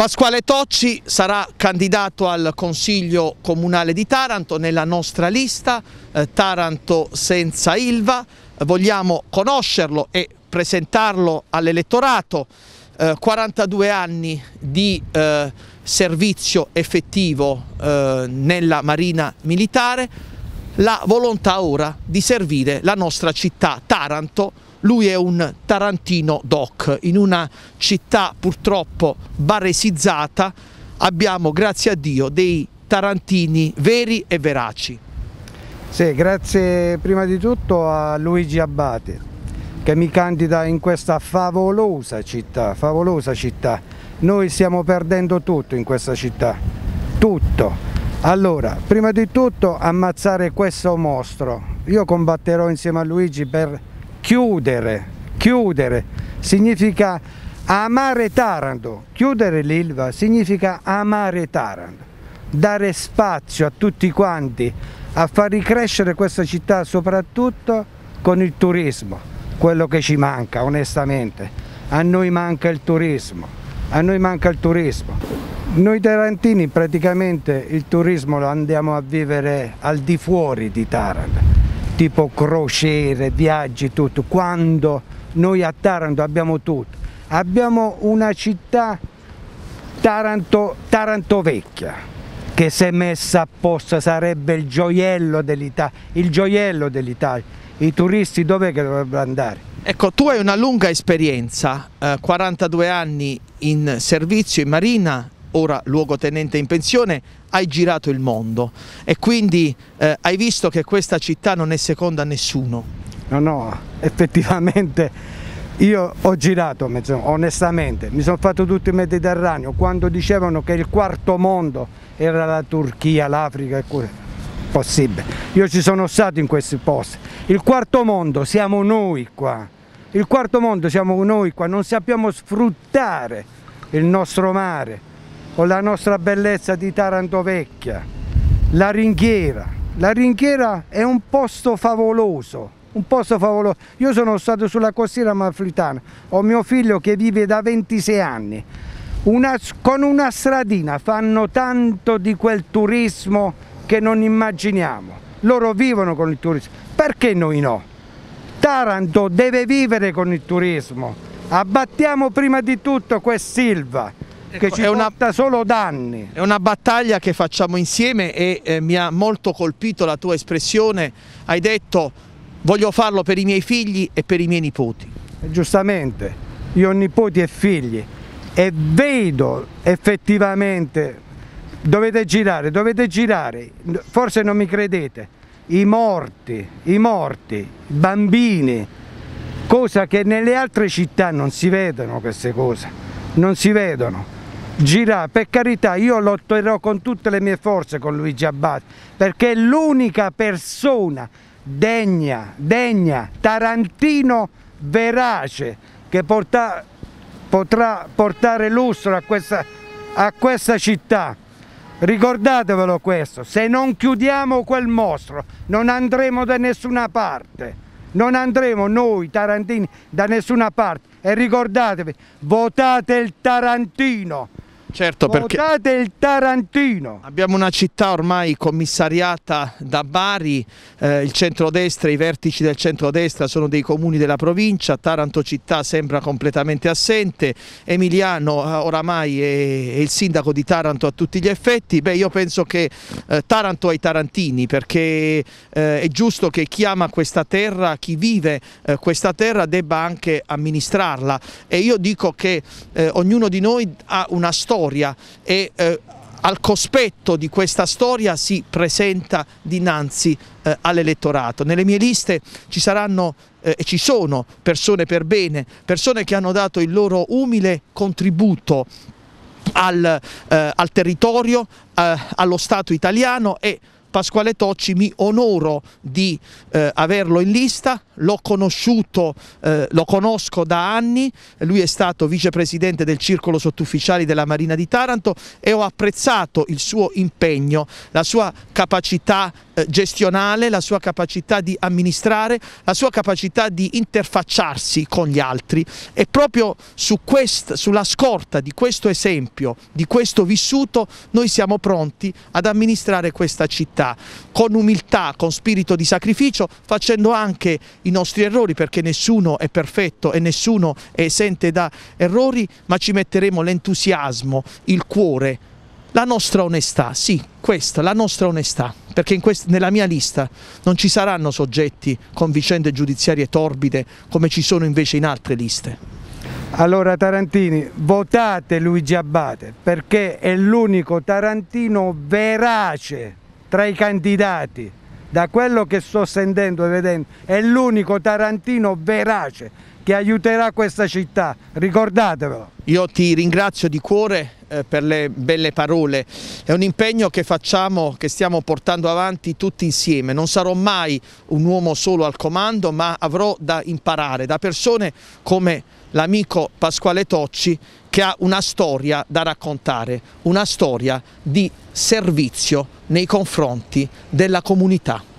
Pasquale Tocci sarà candidato al Consiglio Comunale di Taranto nella nostra lista, eh, Taranto senza Ilva, vogliamo conoscerlo e presentarlo all'elettorato, eh, 42 anni di eh, servizio effettivo eh, nella Marina Militare, la volontà ora di servire la nostra città Taranto lui è un Tarantino doc, in una città purtroppo baresizzata abbiamo grazie a Dio dei tarantini veri e veraci. Sì, grazie prima di tutto a Luigi Abbate che mi candida in questa favolosa città, favolosa città. Noi stiamo perdendo tutto in questa città, tutto. Allora, prima di tutto ammazzare questo mostro. Io combatterò insieme a Luigi per chiudere, chiudere significa amare Taranto, chiudere l'Ilva significa amare Taranto, dare spazio a tutti quanti a far ricrescere questa città soprattutto con il turismo, quello che ci manca onestamente, a noi manca il turismo, a noi manca il turismo. Noi tarantini praticamente il turismo lo andiamo a vivere al di fuori di Taranto tipo crociere, viaggi, tutto, quando noi a Taranto abbiamo tutto. Abbiamo una città Taranto, Taranto vecchia, che se messa apposta sarebbe il gioiello dell'Italia, il gioiello dell'Italia. I turisti dov'è che dovrebbero andare? Ecco, tu hai una lunga esperienza, eh, 42 anni in servizio in Marina ora luogotenente in pensione, hai girato il mondo e quindi eh, hai visto che questa città non è seconda a nessuno. No, no, effettivamente io ho girato, onestamente, mi sono fatto tutto il Mediterraneo, quando dicevano che il quarto mondo era la Turchia, l'Africa e quello. Possibile. Io ci sono stato in questi posti. Il quarto mondo siamo noi qua. Il quarto mondo siamo noi qua, non sappiamo sfruttare il nostro mare, o la nostra bellezza di Taranto Vecchia, la Ringhiera. La Ringhiera è un posto favoloso, un posto favoloso. Io sono stato sulla costiera malfritana, ho mio figlio che vive da 26 anni. Una, con una stradina fanno tanto di quel turismo che non immaginiamo. Loro vivono con il turismo, perché noi no? Taranto deve vivere con il turismo. Abbattiamo prima di tutto quest'Ilva Ecco, che ci è una, solo danni. È una battaglia che facciamo insieme e eh, mi ha molto colpito la tua espressione, hai detto voglio farlo per i miei figli e per i miei nipoti. Eh, giustamente, io ho nipoti e figli e vedo effettivamente, dovete girare, dovete girare, forse non mi credete, i morti, i morti, i bambini, cosa che nelle altre città non si vedono queste cose, non si vedono. Girà, per carità io lotterò con tutte le mie forze con Luigi Abbate perché è l'unica persona degna, degna, tarantino verace che porta, potrà portare lustro a questa, a questa città. Ricordatevelo questo, se non chiudiamo quel mostro non andremo da nessuna parte, non andremo noi tarantini da nessuna parte e ricordatevi, votate il Tarantino! Certo, perché Votate il Tarantino. Abbiamo una città ormai commissariata da Bari, eh, il centrodestra, i vertici del centrodestra sono dei comuni della provincia, Taranto città sembra completamente assente, Emiliano eh, oramai è, è, il sindaco di Taranto a tutti gli effetti, beh io penso che eh, Taranto ai tarantini perché eh, è giusto che chi ama questa terra, chi vive eh, questa terra debba anche amministrarla e io dico che eh, ognuno di noi ha una storia storia e eh, al cospetto di questa storia si presenta dinanzi eh, all'elettorato. Nelle mie liste ci saranno eh, e ci sono persone per bene, persone che hanno dato il loro umile contributo al, eh, al territorio, eh, allo Stato italiano e Pasquale Tocci mi onoro di eh, averlo in lista, l'ho conosciuto, eh, lo conosco da anni, lui è stato vicepresidente del circolo sottufficiali della Marina di Taranto e ho apprezzato il suo impegno, la sua capacità eh, gestionale, la sua capacità di amministrare, la sua capacità di interfacciarsi con gli altri e proprio su quest, sulla scorta di questo esempio, di questo vissuto, noi siamo pronti ad amministrare questa città con umiltà, con spirito di sacrificio, facendo anche i nostri errori perché nessuno è perfetto e nessuno è esente da errori, ma ci metteremo l'entusiasmo, il cuore, la nostra onestà, sì, questa, la nostra onestà perché quest, nella mia lista non ci saranno soggetti con vicende giudiziarie torbide come ci sono invece in altre liste. Allora Tarantini, votate Luigi Abbate perché è l'unico Tarantino verace tra i candidati. Da quello che sto sentendo e vedendo, è l'unico Tarantino verace che aiuterà questa città, ricordatevelo. Io ti ringrazio di cuore eh, per le belle parole, è un impegno che facciamo, che stiamo portando avanti tutti insieme, non sarò mai un uomo solo al comando ma avrò da imparare da persone come l'amico Pasquale Tocci che ha una storia da raccontare, una storia di servizio nei confronti della comunità.